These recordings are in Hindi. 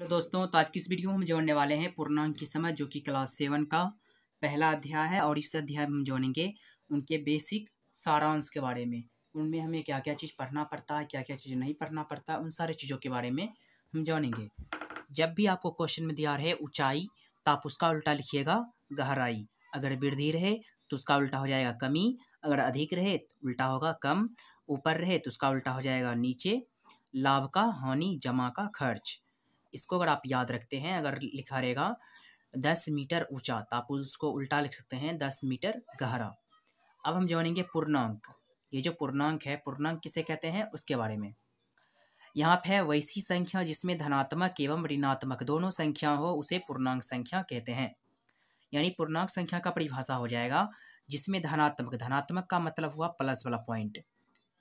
हेलो दोस्तों तो आज की इस वीडियो में हम जोड़ने वाले हैं पूर्णांक की समझ जो कि क्लास सेवन का पहला अध्याय है और इस अध्याय में हम जोड़ेंगे उनके बेसिक सारांश के बारे में उनमें हमें क्या क्या चीज़ पढ़ना पड़ता है क्या क्या चीज़ नहीं पढ़ना पड़ता उन सारी चीज़ों के बारे में हम जानेंगे जब भी आपको क्वेश्चन में दिया रहे ऊंचाई तो आप उसका उल्टा लिखिएगा गहराई अगर वृद्धि रहे तो उसका उल्टा हो जाएगा कमी अगर अधिक रहे तो उल्टा होगा कम ऊपर रहे तो उसका उल्टा हो जाएगा नीचे लाभ का हानि जमा का खर्च इसको अगर आप याद रखते हैं अगर लिखा रहेगा दस मीटर ऊंचा तो आप उसको उल्टा लिख सकते हैं दस मीटर गहरा अब हम जानेंगे पूर्णांक ये जो पूर्णांक है पूर्णांक किसे कहते हैं उसके बारे में यहाँ पे है वैसी संख्या जिसमें धनात्मक एवं ऋणात्मक दोनों संख्या हो उसे पूर्णांक संख्या कहते हैं यानी पूर्णांक संख्या का परिभाषा हो जाएगा जिसमें धनात्मक धनात्मक का मतलब हुआ प्लस वाला पॉइंट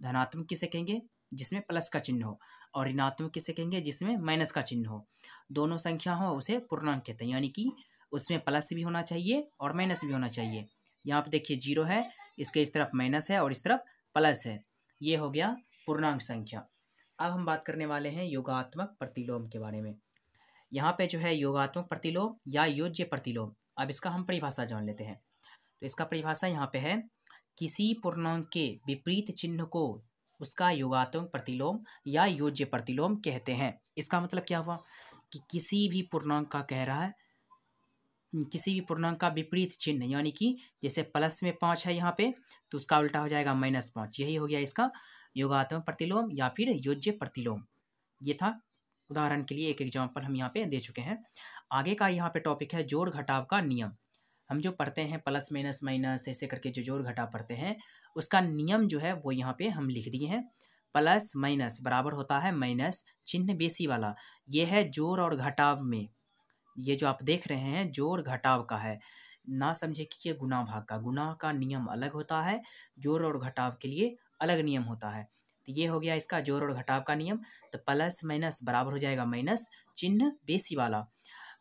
धनात्मक किसे कहेंगे जिसमें प्लस का चिन्ह हो और ऋणात्मक किसे कहेंगे जिसमें माइनस का चिन्ह हो दोनों संख्या हो उसे पूर्णांक कहते हैं यानी कि उसमें प्लस भी होना चाहिए और माइनस भी होना चाहिए यहाँ पर देखिए जीरो है इसके इस तरफ माइनस है और इस तरफ प्लस है ये हो गया पूर्णांक संख्या अब हम बात करने वाले हैं योगात्मक प्रतिलोम के बारे में यहाँ पे जो है योगात्मक प्रतिलोम या योज्य प्रतिलोम अब इसका हम परिभाषा जान लेते हैं तो इसका परिभाषा यहाँ पे है किसी पूर्णांक के विपरीत चिन्ह को उसका योगात्मक प्रतिलोम या योज्य प्रतिलोम कहते हैं इसका मतलब क्या हुआ कि किसी भी पूर्णांक का कह रहा है किसी भी पूर्णांक का विपरीत चिन्ह यानी कि जैसे प्लस में पाँच है यहाँ पे तो उसका उल्टा हो जाएगा माइनस पाँच यही हो गया इसका योगात्मक प्रतिलोम या फिर योज्य प्रतिलोम ये था उदाहरण के लिए एक एग्जाम्पल हम यहाँ पे दे चुके हैं आगे का यहाँ पे टॉपिक है जोड़ घटाव का नियम हम जो पढ़ते हैं प्लस माइनस माइनस ऐसे करके जो जोड़ घटा पढ़ते हैं उसका नियम जो है वो यहाँ पे हम लिख दिए हैं प्लस माइनस बराबर होता है माइनस चिन्ह बेसी वाला ये है जोड़ और घटाव में ये जो आप देख रहे हैं जोड़ घटाव का है ना समझे कि ये गुना भाग का गुना का नियम अलग होता है जोड़ और घटाव के लिए अलग नियम होता है तो ये हो गया इसका जोड़ और घटाव का नियम तो प्लस माइनस बराबर हो जाएगा माइनस चिन्ह बेसी वाला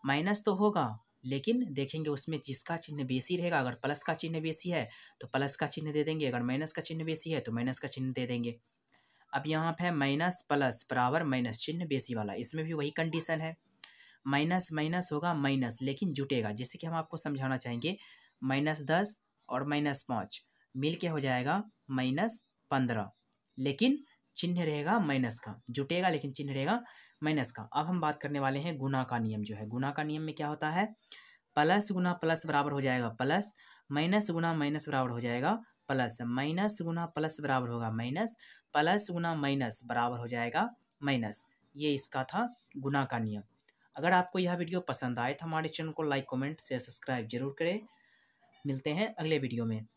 माइनस तो होगा लेकिन देखेंगे उसमें जिसका चिन्ह बेसी रहेगा अगर प्लस का चिन्ह बेसी है तो प्लस का चिन्ह दे देंगे अगर माइनस का चिन्ह बेसी है तो माइनस का चिन्ह दे देंगे अब यहाँ पे है माइनस प्लस बराबर माइनस चिन्ह बेसी वाला इसमें भी वही कंडीशन है माइनस माइनस होगा माइनस लेकिन जुटेगा जैसे कि हम आपको समझाना चाहेंगे माइनस दस और माइनस पाँच मिल के हो जाएगा माइनस पंद्रह लेकिन चिन्ह रहेगा माइनस का जुटेगा लेकिन चिन्ह रहेगा माइनस का अब हम बात करने वाले हैं गुना का नियम जो है गुना का नियम में क्या होता है प्लस गुना प्लस बराबर हो जाएगा प्लस माइनस गुना माइनस बराबर हो जाएगा प्लस माइनस गुना प्लस बराबर होगा माइनस प्लस गुना माइनस बराबर हो जाएगा माइनस ये इसका था गुना का नियम अगर आपको यह वीडियो पसंद आए तो हमारे चैनल को लाइक कमेंट शेयर सब्सक्राइब जरूर करें मिलते हैं अगले वीडियो में